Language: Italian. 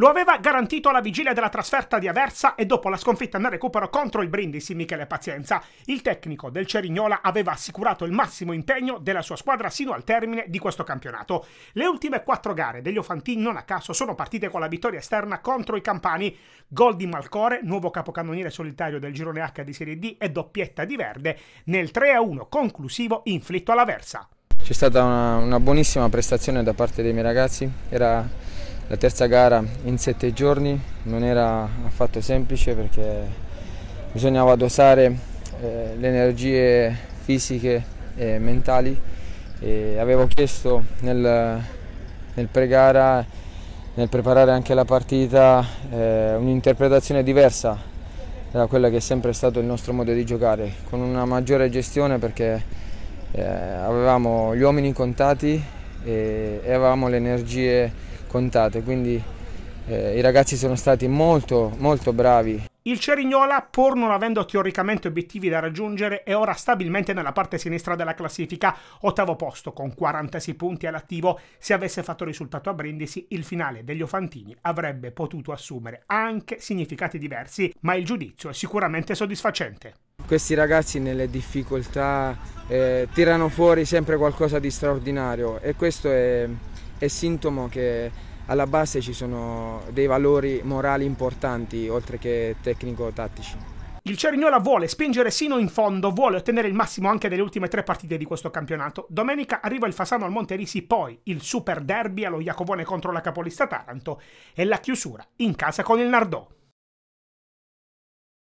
Lo aveva garantito alla vigilia della trasferta di Aversa e dopo la sconfitta nel recupero contro il Brindisi Michele Pazienza. Il tecnico del Cerignola aveva assicurato il massimo impegno della sua squadra sino al termine di questo campionato. Le ultime quattro gare degli Ofantini non a caso sono partite con la vittoria esterna contro i Campani. Gol di Malcore, nuovo capocannoniere solitario del girone H di Serie D e doppietta di Verde nel 3-1 conclusivo inflitto all'Aversa. C'è stata una, una, buonissima prestazione da parte dei miei ragazzi, era la terza gara in sette giorni non era affatto semplice perché bisognava dosare eh, le energie fisiche e mentali. E avevo chiesto nel, nel pre-gara, nel preparare anche la partita, eh, un'interpretazione diversa da quella che è sempre stato il nostro modo di giocare, con una maggiore gestione perché eh, avevamo gli uomini contati e, e avevamo le energie contate, quindi eh, i ragazzi sono stati molto molto bravi. Il Cerignola, pur non avendo teoricamente obiettivi da raggiungere, è ora stabilmente nella parte sinistra della classifica, ottavo posto con 46 punti all'attivo. Se avesse fatto risultato a Brindisi, il finale degli Ofantini avrebbe potuto assumere anche significati diversi, ma il giudizio è sicuramente soddisfacente. Questi ragazzi nelle difficoltà eh, tirano fuori sempre qualcosa di straordinario e questo è, è sintomo che alla base ci sono dei valori morali importanti, oltre che tecnico-tattici. Il Cerignola vuole spingere sino in fondo, vuole ottenere il massimo anche delle ultime tre partite di questo campionato. Domenica arriva il Fasano al Monterisi, poi il super derby allo Iacovone contro la capolista Taranto e la chiusura in casa con il Nardò.